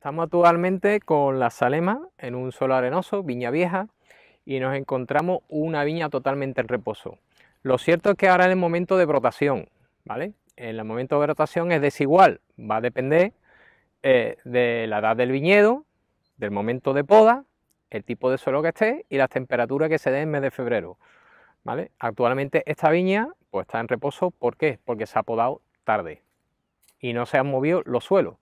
Estamos actualmente con la Salema en un suelo arenoso, viña vieja, y nos encontramos una viña totalmente en reposo. Lo cierto es que ahora en el momento de brotación, ¿vale? En el momento de brotación es desigual, va a depender eh, de la edad del viñedo, del momento de poda, el tipo de suelo que esté y las temperaturas que se den en mes de febrero. ¿vale? Actualmente esta viña pues, está en reposo, ¿por qué? Porque se ha podado tarde y no se han movido los suelos.